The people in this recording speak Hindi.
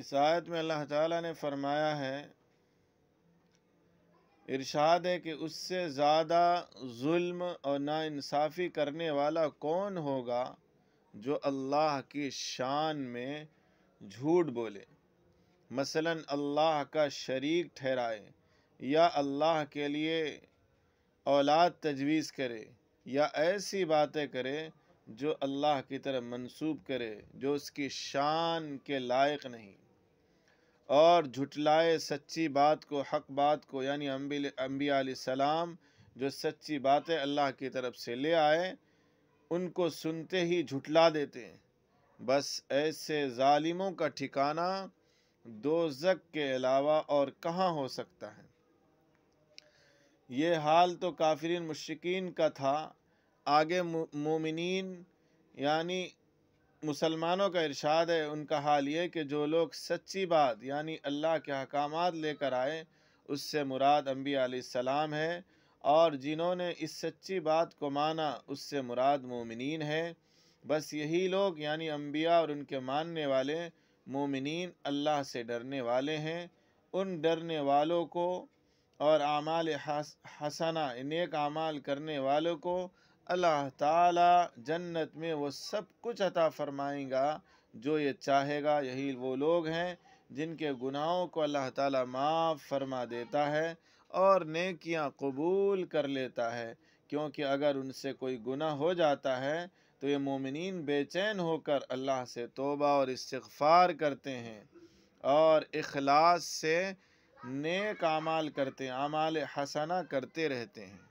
इस आयत में अल्लाह ताला ने फरमाया है इरशाद है कि उससे ज़्यादा जुल्म और नाानसाफ़ी करने वाला कौन होगा जो अल्लाह की शान में झूठ बोले मसलन अल्लाह का शरीक ठहराए या अल्लाह के लिए औलाद तजवीज़ करे या ऐसी बातें करे जो अल्लाह की तरफ मंसूब करे जो उसकी शान के लायक नहीं और झुटलाए सच्ची बात को हक बात को यानी अम्बिया सलाम जो सच्ची बातें अल्लाह की तरफ से ले आए उनको सुनते ही झुटला देते हैं बस ऐसे ालिमों का ठिकाना जक के अलावा और कहाँ हो सकता है ये हाल तो काफिरिन मुश्किन का था आगे मोमिन यानी मुसलमानों का इरशाद है उनका हाल ये कि जो लोग सच्ची बात यानी अल्लाह के अहकाम लेकर आए उससे मुराद अम्बिया आलाम है और जिन्होंने इस सच्ची बात को माना उससे मुराद मोमिन है बस यही लोग यानी अम्बिया और उनके मानने वाले मोमिन अल्लाह से डरने वाले हैं उन डरने वालों को और आमाल हस, हसना नेक आमाल करने वालों को अल्लाह ताला जन्नत में वो सब कुछ अता फरमाएगा जो ये चाहेगा यही वो लोग हैं जिनके गुनाहों को अल्लाह ताला माफ़ फरमा देता है और नेकियां कबूल कर लेता है क्योंकि अगर उनसे कोई गुनाह हो जाता है तो ये मोमिन बेचैन होकर अल्लाह से तोबा और इस्तफ़ार करते हैं और अखलास से नेक आमाल करते हैं आमाल हसना करते रहते हैं